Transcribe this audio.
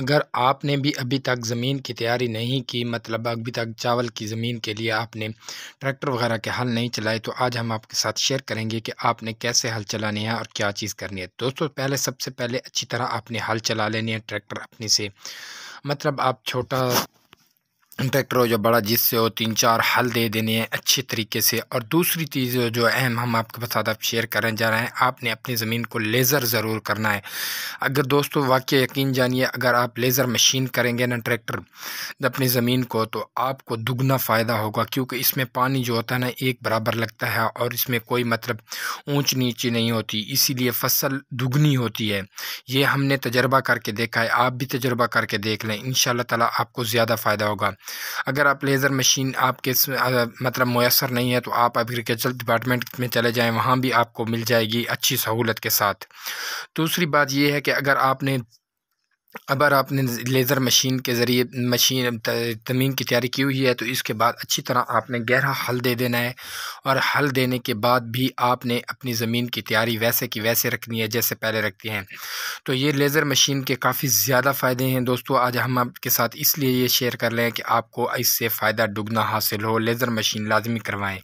अगर आपने भी अभी तक ज़मीन की तैयारी नहीं की मतलब अभी तक चावल की ज़मीन के लिए आपने ट्रैक्टर वगैरह के हल नहीं चलाए तो आज हम आपके साथ शेयर करेंगे कि आपने कैसे हल चलाने हैं और क्या चीज़ करनी है दोस्तों पहले सबसे पहले अच्छी तरह आपने हल चला लेनी है ट्रैक्टर अपने से मतलब आप छोटा इम्पेक्ट हो जो बड़ा जिससे हो तीन चार हल दे देने हैं अच्छे तरीके से और दूसरी चीज़ जो अहम हम आपके साथ आप शेयर करने जा रहे हैं आपने अपनी ज़मीन को लेज़र ज़रूर करना है अगर दोस्तों वाक्य यकीन जानिए अगर आप लेज़र मशीन करेंगे ना ट्रैक्टर अपनी ज़मीन को तो आपको दुगना फ़ायदा होगा क्योंकि इसमें पानी जो होता है ना एक बराबर लगता है और इसमें कोई मतलब ऊँच नीची नहीं होती इसीलिए फसल दुगनी होती है ये हमने तजर्बा करके देखा है आप भी तजर्बा करके देख लें इन ताला आपको ज़्यादा फ़ायदा होगा अगर आप लेज़र मशीन आपके मतलब मैसर नहीं है तो आप एग्रीकल्चर डिपार्टमेंट में चले जाएँ वहाँ भी आपको मिल जाएगी अच्छी सहूलत के साथ दूसरी बात यह है कि अगर आपने अगर आपने लेज़र मशीन के ज़रिए मशीन ज़मीन की तैयारी की हुई है तो इसके बाद अच्छी तरह आपने गहरा हल दे देना है और हल देने के बाद भी आपने अपनी ज़मीन की तैयारी वैसे की वैसे रखनी है जैसे पहले रखते हैं तो ये लेज़र मशीन के काफ़ी ज़्यादा फ़ायदे हैं दोस्तों आज हम आपके साथ इसलिए ये शेयर कर लें कि आपको इससे फ़ायदा डुगना हासिल हो लेज़र मशीन लाजमी करवाएँ